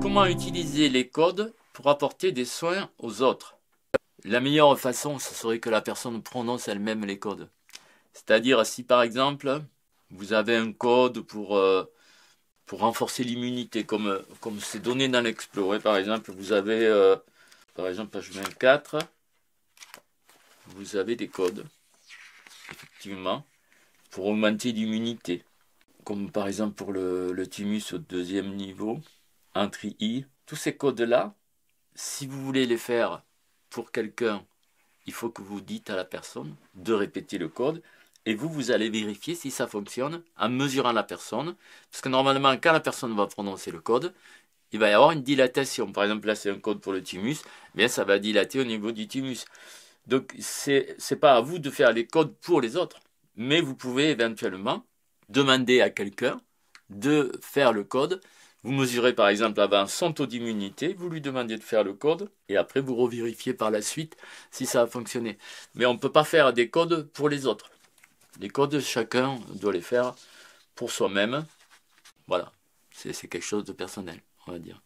Comment utiliser les codes pour apporter des soins aux autres La meilleure façon, ce serait que la personne prononce elle-même les codes. C'est-à-dire, si par exemple, vous avez un code pour, euh, pour renforcer l'immunité, comme comme c'est donné dans l'exploré, par exemple, vous avez, euh, par exemple, page 24, vous avez des codes, effectivement, pour augmenter l'immunité. Comme par exemple pour le thymus au deuxième niveau, un i tous ces codes-là, si vous voulez les faire pour quelqu'un, il faut que vous dites à la personne de répéter le code et vous, vous allez vérifier si ça fonctionne en mesurant la personne. Parce que normalement, quand la personne va prononcer le code, il va y avoir une dilatation. Par exemple, là, c'est un code pour le thymus, bien ça va dilater au niveau du thymus. Donc, c'est n'est pas à vous de faire les codes pour les autres, mais vous pouvez éventuellement demander à quelqu'un de faire le code vous mesurez par exemple avant son taux d'immunité, vous lui demandez de faire le code, et après vous revérifiez par la suite si ça a fonctionné. Mais on ne peut pas faire des codes pour les autres. Les codes, chacun doit les faire pour soi-même. Voilà, c'est quelque chose de personnel, on va dire.